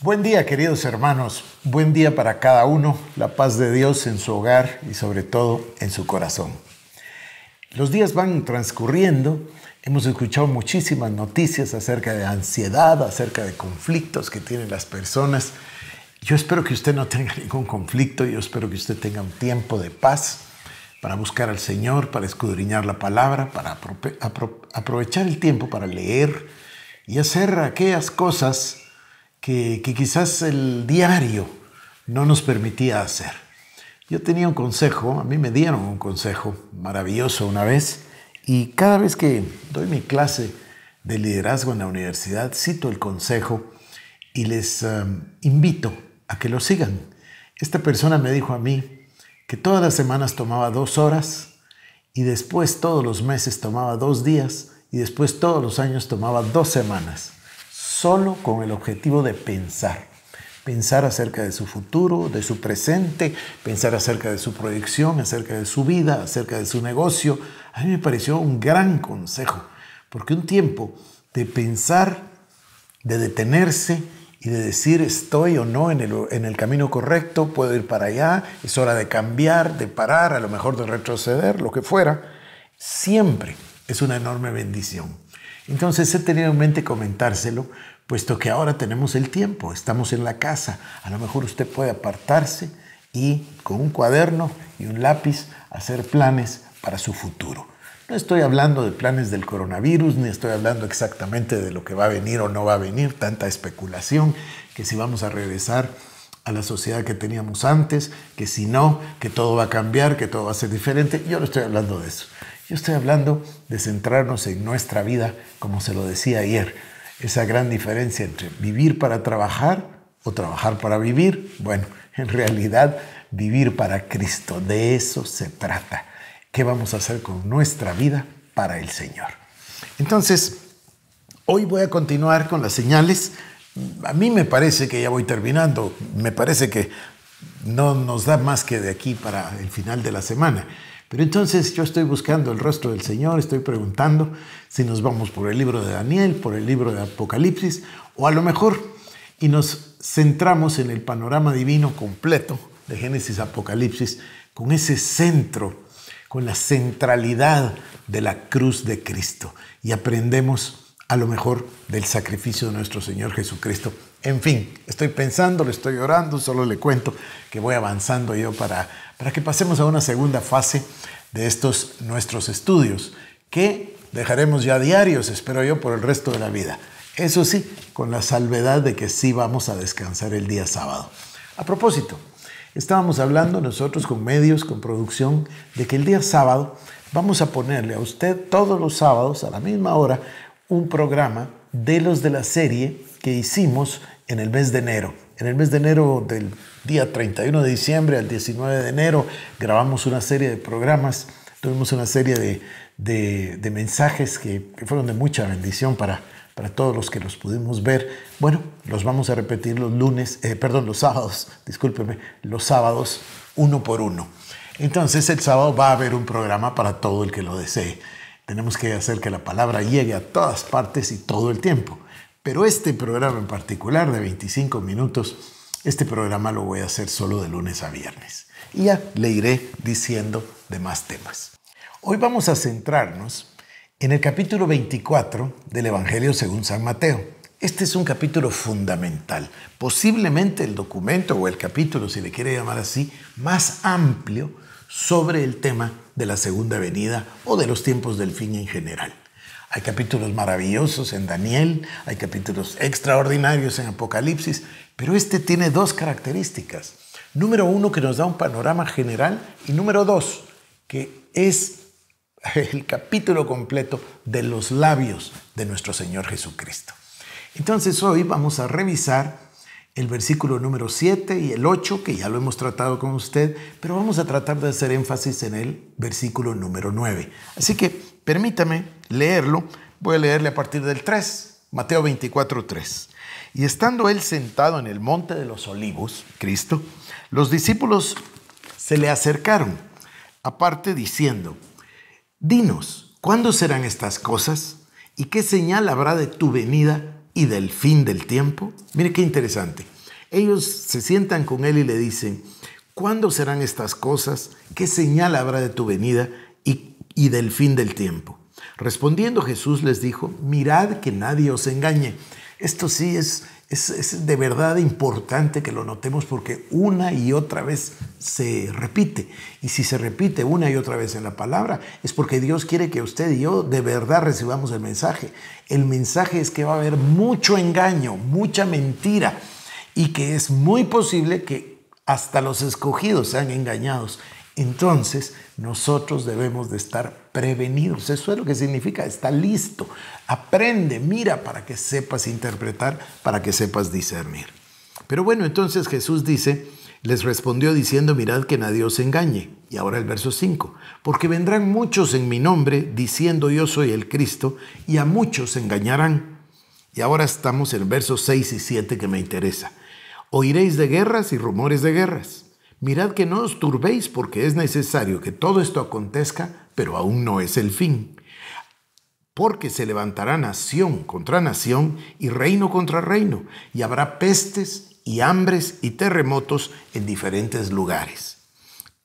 Buen día queridos hermanos, buen día para cada uno, la paz de Dios en su hogar y sobre todo en su corazón. Los días van transcurriendo, hemos escuchado muchísimas noticias acerca de ansiedad, acerca de conflictos que tienen las personas. Yo espero que usted no tenga ningún conflicto, yo espero que usted tenga un tiempo de paz para buscar al Señor, para escudriñar la palabra, para aprovechar el tiempo para leer y hacer aquellas cosas que, quizás el diario no nos permitía hacer. Yo tenía un consejo, a mí me dieron un consejo maravilloso una vez, y cada vez que doy mi clase de liderazgo en la universidad, cito el consejo y les um, invito a que lo sigan. Esta persona me dijo a mí que todas las semanas tomaba dos horas y después todos los meses tomaba dos días y después todos los años tomaba dos semanas solo con el objetivo de pensar. Pensar acerca de su futuro, de su presente, pensar acerca de su proyección, acerca de su vida, acerca de su negocio. A mí me pareció un gran consejo, porque un tiempo de pensar, de detenerse, y de decir estoy o no en el, en el, camino correcto, puedo ir para allá, es hora de cambiar, de parar, a lo mejor de retroceder, lo que fuera, siempre es una enorme bendición. Entonces he tenido en mente comentárselo, puesto que ahora tenemos el tiempo, estamos en la casa. A lo mejor usted puede apartarse y con un cuaderno y un lápiz hacer planes para su futuro. No estoy hablando de planes del coronavirus, ni estoy hablando exactamente de lo que va a venir o no va a venir, tanta especulación, que si vamos a regresar a la sociedad que teníamos antes, que si no, que todo va a cambiar, que todo va a ser diferente. Yo no estoy hablando de eso. Yo estoy hablando de centrarnos en nuestra vida, como se lo decía ayer, esa gran diferencia entre vivir para trabajar o trabajar para vivir. Bueno, en realidad vivir para Cristo, de eso se trata. ¿Qué vamos a hacer con nuestra vida para el Señor? Entonces, hoy voy a continuar con las señales. A mí me parece que ya voy terminando, me parece que no nos da más que de aquí para el final de la semana. Pero entonces yo estoy buscando el rostro del Señor, estoy preguntando si nos vamos por el libro de Daniel, por el libro de Apocalipsis, o a lo mejor y nos centramos en el panorama divino completo de Génesis Apocalipsis, con ese centro, con la centralidad de la cruz de Cristo. Y aprendemos a lo mejor del sacrificio de nuestro Señor Jesucristo en fin, estoy pensando, le estoy orando, solo le cuento que voy avanzando yo para, para que pasemos a una segunda fase de estos nuestros estudios, que dejaremos ya diarios, espero yo, por el resto de la vida. Eso sí, con la salvedad de que sí vamos a descansar el día sábado. A propósito, estábamos hablando nosotros con medios, con producción, de que el día sábado vamos a ponerle a usted todos los sábados a la misma hora un programa de los de la serie que hicimos en el mes de enero. En el mes de enero, del día 31 de diciembre al 19 de enero, grabamos una serie de programas, tuvimos una serie de, mensajes que, fueron de mucha bendición para, todos los que los pudimos ver. Bueno, los vamos a repetir los lunes, eh, perdón, los sábados, discúlpeme, los sábados uno por uno. Entonces el sábado va a haber un programa para todo el que lo desee. Tenemos que hacer que la palabra llegue a todas partes y todo el tiempo. Pero este programa en particular de 25 minutos, este programa lo voy a hacer solo de lunes a viernes. Y ya le iré diciendo de más temas. Hoy vamos a centrarnos en el capítulo 24 del Evangelio según San Mateo. Este es un capítulo fundamental, posiblemente el documento o el capítulo, si le quiere llamar así, más amplio sobre el tema de la segunda venida o de los tiempos del fin en general. Hay capítulos maravillosos en Daniel, hay capítulos extraordinarios en Apocalipsis, pero este tiene dos características. Número uno, que nos da un panorama general y número dos, que es el capítulo completo de los labios de nuestro Señor Jesucristo. Entonces hoy vamos a revisar el versículo número 7 y el 8, que ya lo hemos tratado con usted, pero vamos a tratar de hacer énfasis en el versículo número 9. Así que permítame leerlo. Voy a leerle a partir del 3, Mateo 24, 3. Y estando él sentado en el monte de los olivos, Cristo, los discípulos se le acercaron, aparte diciendo, Dinos, ¿cuándo serán estas cosas? ¿Y qué señal habrá de tu venida y del fin del tiempo? Mire qué interesante. Ellos se sientan con él y le dicen, ¿cuándo serán estas cosas? ¿Qué señal habrá de tu venida y, y del fin del tiempo? Respondiendo Jesús les dijo, mirad que nadie os engañe. Esto sí es, es, de verdad importante que lo notemos porque una y otra vez se repite. Y si se repite una y otra vez en la palabra, es porque Dios quiere que usted y yo de verdad recibamos el mensaje. El mensaje es que va a haber mucho engaño, mucha mentira y que es muy posible que hasta los escogidos sean engañados. Entonces, nosotros debemos de estar prevenidos. Eso es lo que significa, está listo. Aprende, mira para que sepas interpretar, para que sepas discernir. Pero bueno, entonces Jesús dice, les respondió diciendo, mirad que nadie os engañe. Y ahora el verso 5, porque vendrán muchos en mi nombre diciendo yo soy el Cristo, y a muchos engañarán. Y ahora estamos en versos 6 y 7 que me interesa. Oiréis de guerras y rumores de guerras. Mirad que no os turbéis porque es necesario que todo esto acontezca, pero aún no es el fin. Porque se levantará nación contra nación y reino contra reino, y habrá pestes y hambres y terremotos en diferentes lugares.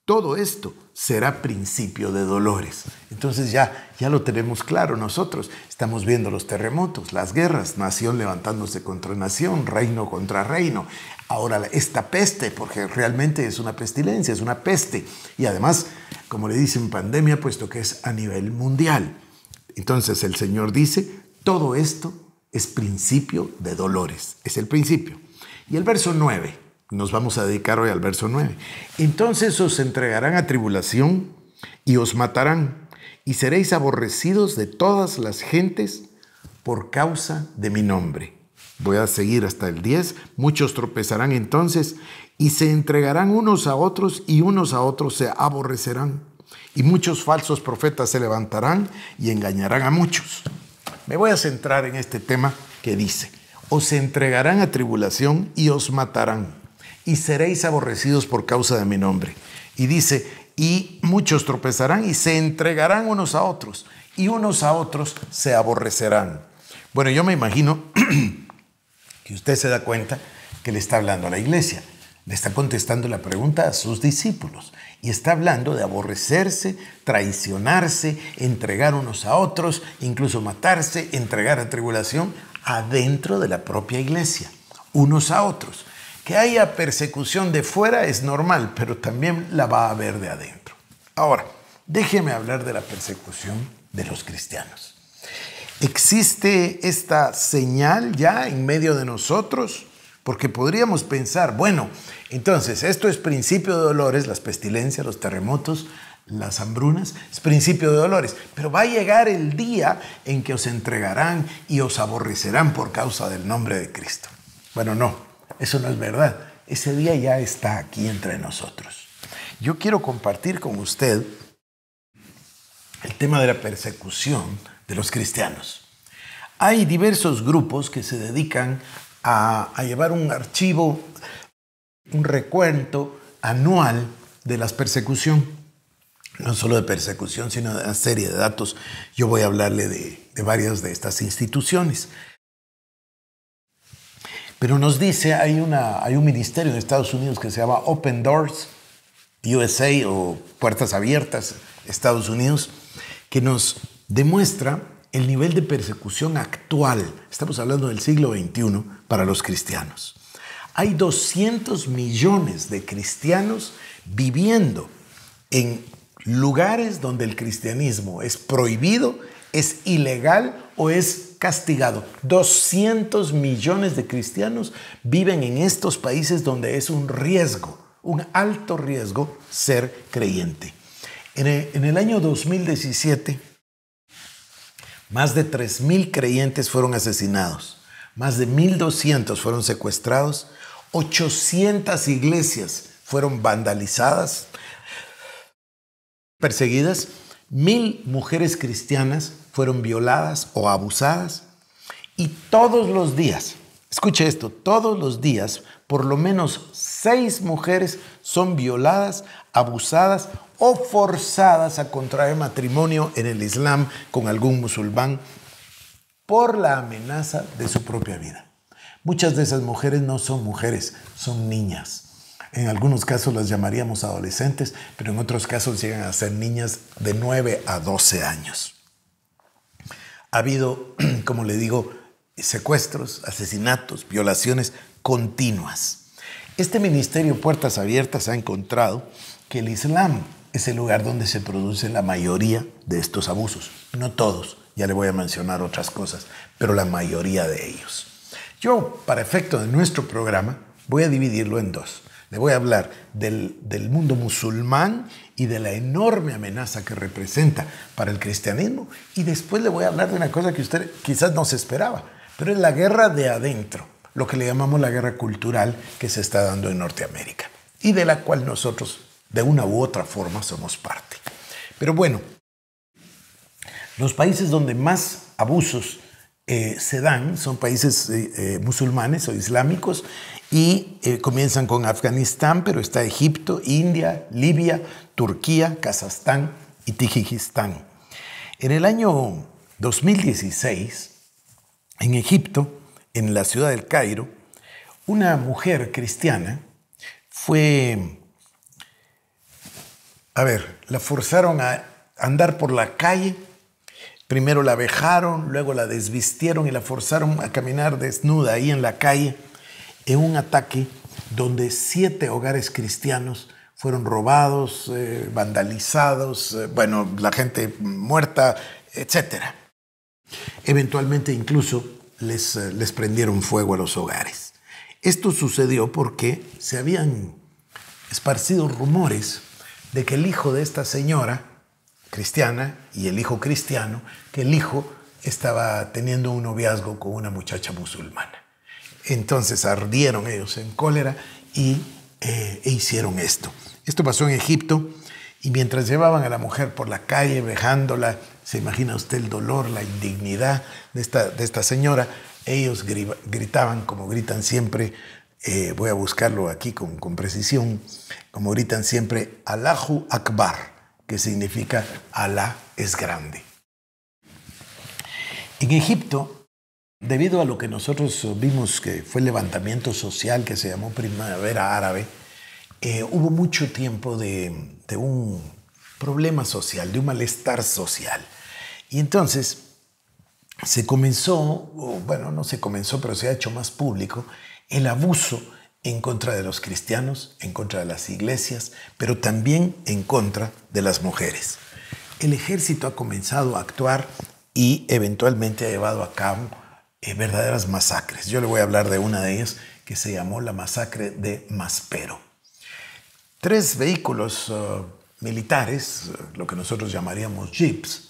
Todo esto será principio de dolores. Entonces ya, ya lo tenemos claro nosotros. Estamos viendo los terremotos, las guerras, nación levantándose contra nación, reino contra reino. Ahora, esta peste, porque realmente es una pestilencia, es una peste, y además, como le dicen, pandemia, puesto que es a nivel mundial. Entonces el Señor dice, todo esto es principio de dolores, es el principio. Y el verso 9, nos vamos a dedicar hoy al verso 9. Entonces os entregarán a tribulación y os matarán y seréis aborrecidos de todas las gentes por causa de mi nombre. Voy a seguir hasta el 10. Muchos tropezarán entonces y se entregarán unos a otros y unos a otros se aborrecerán. Y muchos falsos profetas se levantarán y engañarán a muchos. Me voy a centrar en este tema que dice, os entregarán a tribulación y os matarán y seréis aborrecidos por causa de mi nombre. Y dice, y muchos tropezarán y se entregarán unos a otros y unos a otros se aborrecerán. Bueno, yo me imagino que usted se da cuenta que le está hablando a la iglesia, le está contestando la pregunta a sus discípulos y está hablando de aborrecerse, traicionarse, entregar unos a otros, incluso matarse, entregar a tribulación adentro de la propia iglesia, unos a otros. Que haya persecución de fuera es normal, pero también la va a haber de adentro. Ahora, déjeme hablar de la persecución de los cristianos. ¿Existe esta señal ya en medio de nosotros? Porque podríamos pensar, bueno, entonces esto es principio de dolores, las pestilencias, los terremotos, las hambrunas, es principio de dolores, pero va a llegar el día en que os entregarán y os aborrecerán por causa del nombre de Cristo. Bueno, no, eso no es verdad. Ese día ya está aquí entre nosotros. Yo quiero compartir con usted el tema de la persecución de los cristianos. Hay diversos grupos que se dedican a, llevar un archivo, un recuento anual de las persecución. No solo de persecución, sino de una serie de datos. Yo voy a hablarle de, varias de estas instituciones. Pero nos dice, hay, una, hay un ministerio de Estados Unidos que se llama Open Doors USA o Puertas Abiertas, Estados Unidos, que nos demuestra el nivel de persecución actual, estamos hablando del siglo XXI, para los cristianos. Hay 200 millones de cristianos viviendo en lugares donde el cristianismo es prohibido, es ilegal o es castigado. 200 millones de cristianos viven en estos países donde es un riesgo, un alto riesgo ser creyente. En el, año 2017, más de 3.000 creyentes fueron asesinados, más de 1.200 fueron secuestrados, 800 iglesias fueron vandalizadas, perseguidas, mil mujeres cristianas fueron violadas o abusadas y todos los días, escuche esto, todos los días por lo menos seis mujeres son violadas, abusadas o forzadas a contraer matrimonio en el Islam con algún musulmán por la amenaza de su propia vida. Muchas de esas mujeres no son mujeres, son niñas. En algunos casos las llamaríamos adolescentes, pero en otros casos llegan a ser niñas de 9 a 12 años. Ha habido, como le digo, secuestros, asesinatos, violaciones continuas. Este ministerio Puertas Abiertas ha encontrado que el Islam es el lugar donde se produce la mayoría de estos abusos. No todos, ya le voy a mencionar otras cosas, pero la mayoría de ellos. Yo, para efecto de nuestro programa, voy a dividirlo en dos. Le voy a hablar del, mundo musulmán y de la enorme amenaza que representa para el cristianismo. Y después le voy a hablar de una cosa que usted quizás no se esperaba, pero es la guerra de adentro, lo que le llamamos la guerra cultural que se está dando en Norteamérica y de la cual nosotros de una u otra forma somos parte. Pero bueno, los países donde más abusos eh, se dan son países eh, eh, musulmanes o islámicos y comienzan con Afganistán, pero está Egipto, India, Libia, Turquía, Kazajstán y Tijikistán. En el año 2016, en Egipto, en la ciudad del Cairo, una mujer cristiana fue, a ver, la forzaron a andar por la calle, primero la vejaron, luego la desvistieron y la forzaron a caminar desnuda ahí en la calle, en un ataque donde siete hogares cristianos fueron robados, eh, vandalizados, eh, bueno, la gente muerta, etc. Eventualmente incluso eh, les, prendieron fuego a los hogares. Esto sucedió porque se habían esparcido rumores de que el hijo de esta señora cristiana y el hijo cristiano, que el hijo estaba teniendo un noviazgo con una muchacha musulmana. Entonces ardieron ellos en cólera y eh, e hicieron esto. Esto pasó en Egipto y mientras llevaban a la mujer por la calle, vejándola, ¿Se imagina usted el dolor, la indignidad de esta, señora? Ellos gritaban como gritan siempre, eh, voy a buscarlo aquí con, precisión, como gritan siempre, Alahu Akbar, que significa Alá es grande. En Egipto, debido a lo que nosotros vimos que fue el levantamiento social que se llamó Primavera Árabe, eh, hubo mucho tiempo de un problema social, de un malestar social. Y entonces se comenzó, bueno, no se comenzó, pero se ha hecho más público, el abuso en contra de los cristianos, en contra de las iglesias, pero también en contra de las mujeres. El ejército ha comenzado a actuar y eventualmente ha llevado a cabo eh, verdaderas masacres. Yo le voy a hablar de una de ellas que se llamó la masacre de Maspero. Tres vehículos eh, militares, eh, lo que nosotros llamaríamos jeeps,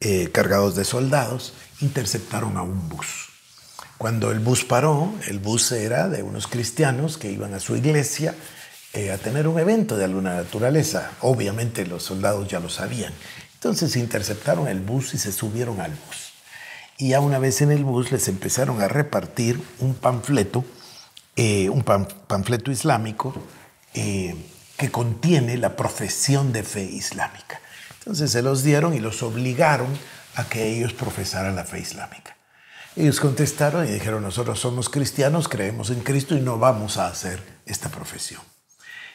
eh, cargados de soldados, interceptaron a un bus. Cuando el bus paró, el bus era de unos cristianos que iban a su iglesia eh, a tener un evento de alguna naturaleza. Obviamente los soldados ya lo sabían. Entonces interceptaron el bus y se subieron al bus. Y ya una vez en el bus les empezaron a repartir un panfleto, eh, un panfleto islámico que contiene la profesión de fe islámica. Entonces se los dieron y los obligaron a que ellos profesaran la fe islámica. Ellos contestaron y dijeron, nosotros somos cristianos, creemos en Cristo y no vamos a hacer esta profesión.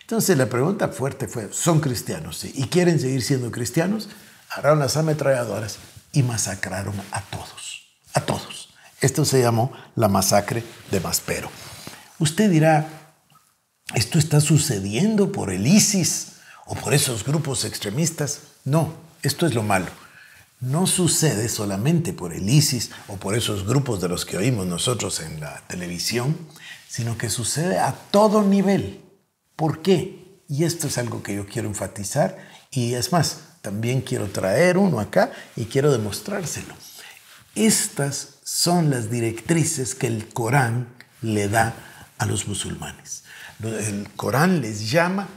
Entonces la pregunta fuerte fue, ¿son cristianos? ¿Y quieren seguir siendo cristianos? Agarraron las ametralladoras y masacraron a todos, a todos. Esto se llamó la masacre de Maspero. Usted dirá, esto está sucediendo por el ISIS o por esos grupos extremistas. No, esto es lo malo. No sucede solamente por el ISIS o por esos grupos de los que oímos nosotros en la televisión, sino que sucede a todo nivel. ¿Por qué? Y esto es algo que yo quiero enfatizar y es más, también quiero traer uno acá y quiero demostrárselo. Estas son las directrices que el Corán le da a los musulmanes. El Corán les llama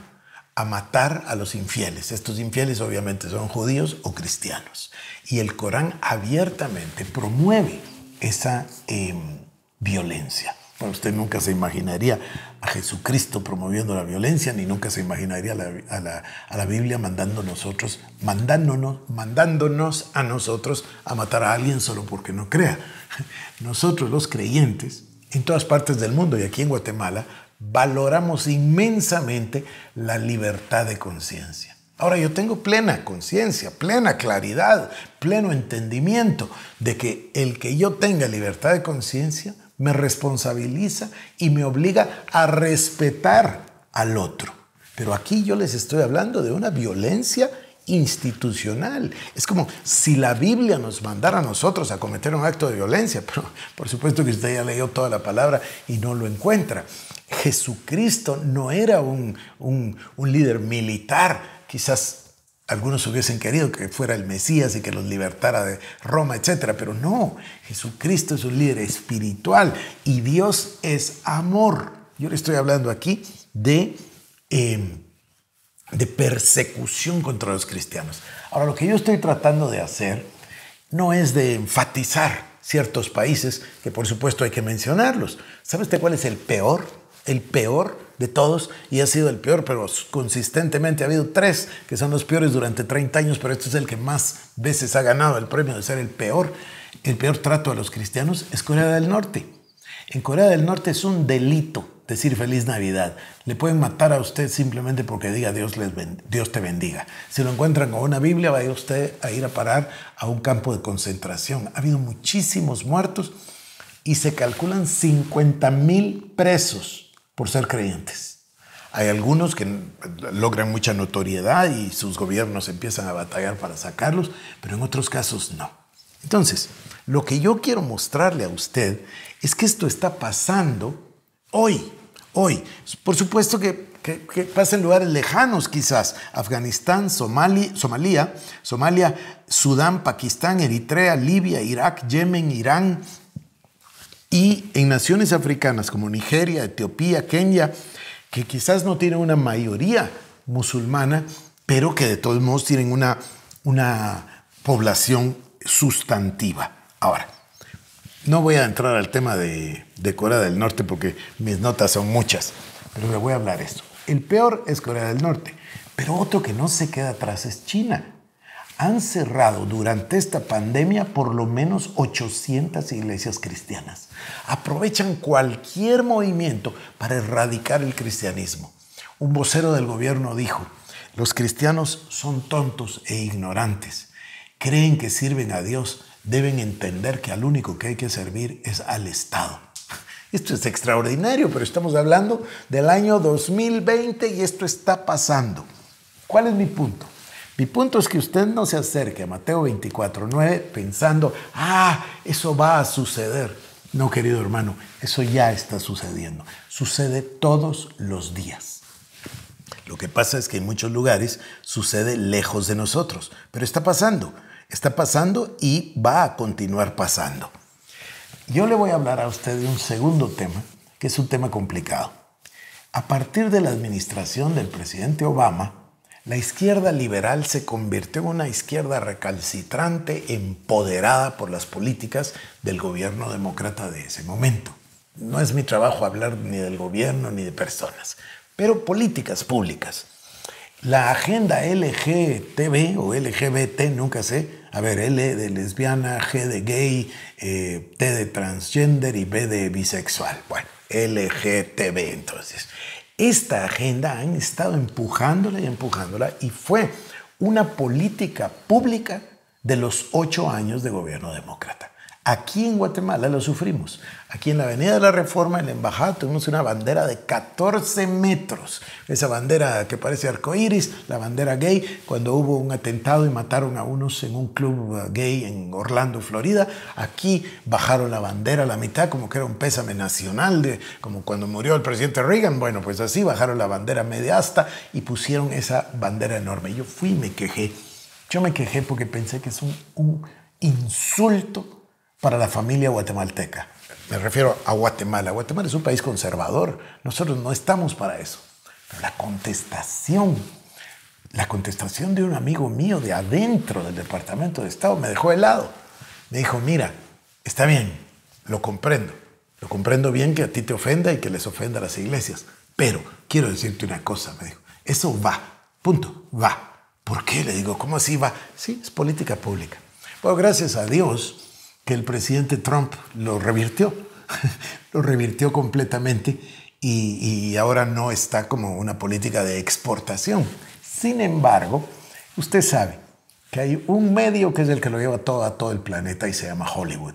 a matar a los infieles. Estos infieles obviamente son judíos o cristianos. Y el Corán abiertamente promueve esa em, violencia. Bueno, usted nunca se imaginaría a Jesucristo promoviendo la violencia, ni nunca se imaginaría a la, a la, Biblia nosotros, mandándonos, mandándonos a nosotros a matar a alguien solo porque no crea. Nosotros los creyentes, en todas partes del mundo y aquí en Guatemala, valoramos inmensamente la libertad de conciencia. Ahora yo tengo plena conciencia, plena claridad, pleno entendimiento de que el que yo tenga libertad de conciencia me responsabiliza y me obliga a respetar al otro. Pero aquí yo les estoy hablando de una violencia institucional. Es como si la Biblia nos mandara a nosotros a cometer un acto de violencia, pero por supuesto que usted ya leyó toda la palabra y no lo encuentra. Jesucristo no era un, líder militar, quizás algunos hubiesen querido que fuera el Mesías y que los libertara de Roma, etcétera, pero no, Jesucristo es un líder espiritual y Dios es amor. Yo le estoy hablando aquí de eh, de persecución contra los cristianos. Ahora, lo que yo estoy tratando de hacer no es de enfatizar ciertos países, que por supuesto hay que mencionarlos. ¿Sabe usted cuál es el peor? El peor de todos, y ha sido el peor, pero consistentemente ha habido tres que son los peores durante 30 años, pero este es el que más veces ha ganado el premio de ser el peor, el peor trato a los cristianos, es Corea del Norte. En Corea del Norte es un delito decir feliz Navidad. Le pueden matar a usted simplemente porque diga Dios, les Dios te bendiga. Si lo encuentran con una Biblia, va usted a ir a parar a un campo de concentración. Ha habido muchísimos muertos y se calculan 50 mil presos por ser creyentes. Hay algunos que logran mucha notoriedad y sus gobiernos empiezan a batallar para sacarlos, pero en otros casos no. Entonces, lo que yo quiero mostrarle a usted es que esto está pasando hoy hoy. Por supuesto que, pasan lugares lejanos quizás, Afganistán, Somalia, Somalia, Sudán, Pakistán, Eritrea, Libia, Irak, Yemen, Irán, y en naciones africanas como Nigeria, Etiopía, Kenia, que quizás no tienen una mayoría musulmana, pero que de todos modos tienen una, una población sustantiva. Ahora, no voy a entrar al tema de, Corea del Norte porque mis notas son muchas, pero le voy a hablar esto. El peor es Corea del Norte, pero otro que no se queda atrás es China. Han cerrado durante esta pandemia por lo menos 800 iglesias cristianas. Aprovechan cualquier movimiento para erradicar el cristianismo. Un vocero del gobierno dijo, los cristianos son tontos e ignorantes. Creen que sirven a Dios, deben entender que al único que hay que servir es al Estado. Esto es extraordinario, pero estamos hablando del año 2020 y esto está pasando. ¿Cuál es mi punto? Mi punto es que usted no se acerque a Mateo 24.9 pensando, ah, eso va a suceder. No, querido hermano, eso ya está sucediendo. Sucede todos los días. Lo que pasa es que en muchos lugares sucede lejos de nosotros, pero está pasando. Está pasando y va a continuar pasando. Yo le voy a hablar a usted de un segundo tema, que es un tema complicado. A partir de la administración del presidente Obama, la izquierda liberal se convirtió en una izquierda recalcitrante, empoderada por las políticas del gobierno demócrata de ese momento. No es mi trabajo hablar ni del gobierno ni de personas, pero políticas públicas la agenda LGTB o LGBT, nunca sé. A ver, L de lesbiana, G de gay, eh, T de transgender y B de bisexual. Bueno, LGTB entonces. Esta agenda han estado empujándola y empujándola y fue una política pública de los ocho años de gobierno demócrata. Aquí en Guatemala lo sufrimos. Aquí en la Avenida de la Reforma, en la Embajada, tuvimos una bandera de 14 metros. Esa bandera que parece arcoíris, la bandera gay, cuando hubo un atentado y mataron a unos en un club eh, gay en Orlando, Florida. Aquí bajaron la bandera a la mitad, como que era un pésame nacional, de, como cuando murió el presidente Reagan. Bueno, pues así bajaron la bandera media asta y pusieron esa bandera enorme. Yo fui y me quejé. Yo me quejé porque pensé que es un insulto para la familia guatemalteca. Me refiero a Guatemala. Guatemala es un país conservador. Nosotros no estamos para eso. Pero la contestación, la contestación de un amigo mío de adentro del Departamento de Estado me dejó helado. Me dijo, mira, está bien, lo comprendo. Lo comprendo bien que a ti te ofenda y que les ofenda a las iglesias. Pero quiero decirte una cosa, me dijo. Eso va, punto, va. ¿Por qué? Le digo, ¿cómo así va? Sí, es política pública. Bueno, gracias a Dios, que el presidente Trump lo revirtió, lo revirtió completamente y, ahora no está como una política de exportación. Sin embargo, usted sabe que hay un medio que es el que lo lleva todo a todo el planeta y se llama Hollywood.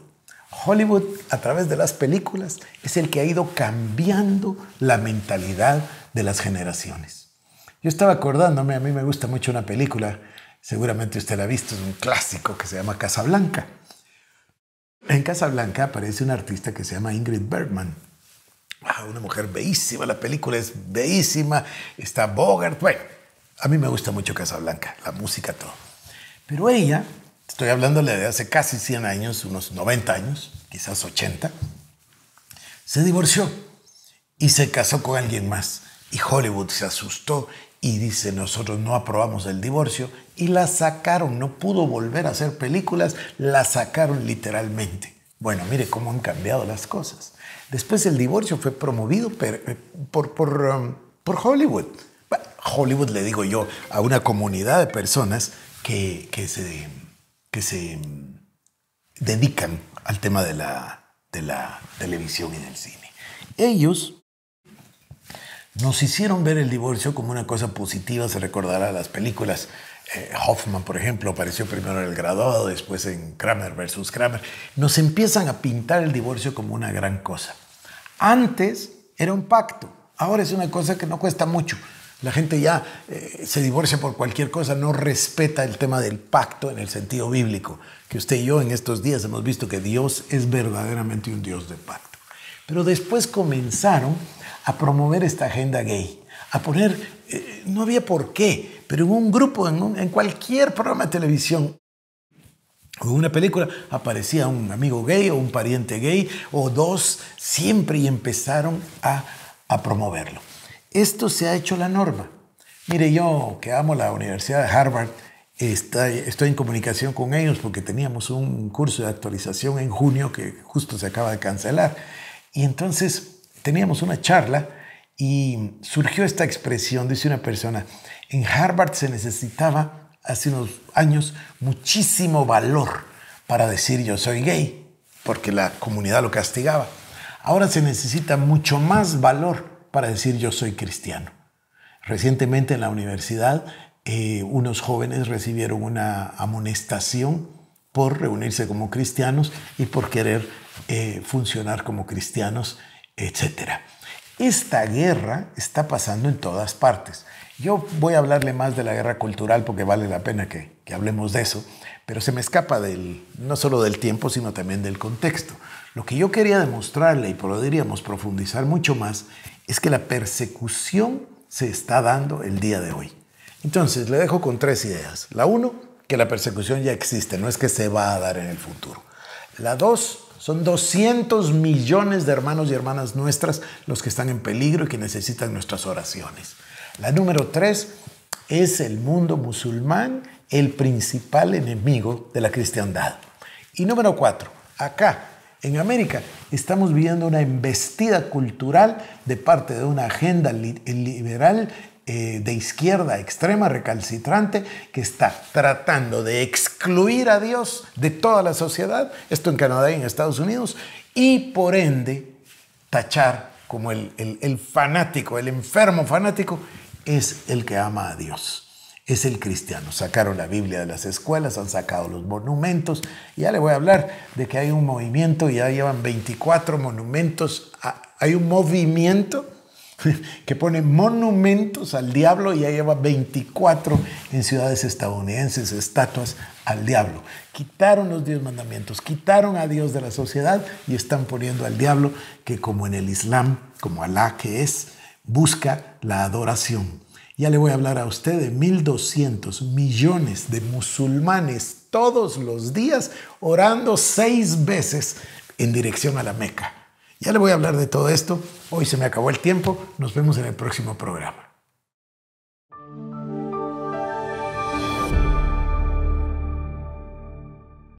Hollywood, a través de las películas, es el que ha ido cambiando la mentalidad de las generaciones. Yo estaba acordándome, a mí me gusta mucho una película, seguramente usted la ha visto, es un clásico que se llama Casablanca. En Casablanca aparece una artista que se llama Ingrid Bergman. Ah, una mujer bellísima, la película es bellísima, está Bogart. Bueno, a mí me gusta mucho Casablanca, la música, todo. Pero ella, estoy hablando de hace casi 100 años, unos 90 años, quizás 80, se divorció y se casó con alguien más. Y Hollywood se asustó y dice, nosotros no aprobamos el divorcio, y la sacaron, no pudo volver a hacer películas, la sacaron literalmente. Bueno, mire cómo han cambiado las cosas. Después el divorcio fue promovido eh, por, por, um, Hollywood. Hollywood le digo yo a una comunidad de personas que, se, que se um, dedican al tema de la, de la televisión y del cine. Ellos nos hicieron ver el divorcio como una cosa positiva, se recordará las películas. Eh, Hoffman, por ejemplo, apareció primero en El Graduado, después en Kramer versus Kramer. Nos empiezan a pintar el divorcio como una gran cosa. Antes era un pacto, ahora es una cosa que no cuesta mucho. La gente ya eh, se divorcia por cualquier cosa, no respeta el tema del pacto en el sentido bíblico, que usted y yo en estos días hemos visto que Dios es verdaderamente un Dios de pacto. Pero después comenzaron a promover esta agenda gay, a poner, eh, no había por qué, pero en un grupo, en, cualquier programa de televisión, en una película aparecía un amigo gay o un pariente gay o dos, siempre y empezaron a, promoverlo. Esto se ha hecho la norma. Mire, yo que amo la Universidad de Harvard, estoy en comunicación con ellos porque teníamos un curso de actualización en junio que justo se acaba de cancelar. Y entonces teníamos una charla y surgió esta expresión, dice una persona, en Harvard se necesitaba hace unos años muchísimo valor para decir yo soy gay, porque la comunidad lo castigaba. Ahora se necesita mucho más valor para decir yo soy cristiano. Recientemente en la universidad eh, unos jóvenes recibieron una amonestación por reunirse como cristianos y por querer eh, funcionar como cristianos etcétera Esta guerra está pasando en todas partes. Yo voy a hablarle más de la guerra cultural porque vale la pena que, hablemos de eso, pero se me escapa del, no solo del tiempo, sino también del contexto. Lo que yo quería demostrarle y podríamos profundizar mucho más es que la persecución se está dando el día de hoy. Entonces, le dejo con tres ideas. La uno, que la persecución ya existe, no es que se va a dar en el futuro. La dos, son 200 millones de hermanos y hermanas nuestras los que están en peligro y que necesitan nuestras oraciones. La número tres es el mundo musulmán, el principal enemigo de la cristiandad. Y número cuatro, acá en América estamos viviendo una embestida cultural de parte de una agenda liberal eh, de izquierda extrema, recalcitrante, que está tratando de excluir a Dios de toda la sociedad, esto en Canadá y en Estados Unidos, y por ende tachar como el, el fanático, el enfermo fanático, es el que ama a Dios es el cristiano. Sacaron la Biblia de las escuelas, han sacado los monumentos. Ya le voy a hablar de que hay un movimiento, ya llevan 24 monumentos, ah, hay un movimiento que pone monumentos al diablo y ya lleva 24 en ciudades estadounidenses, estatuas al diablo. Quitaron los diez mandamientos, quitaron a Dios de la sociedad y están poniendo al diablo que como en el Islam, como Alá que es, busca la adoración. Ya le voy a hablar a usted de 1.200 millones de musulmanes todos los días orando seis veces en dirección a la Meca. Ya le voy a hablar de todo esto. Hoy se me acabó el tiempo. Nos vemos en el próximo programa.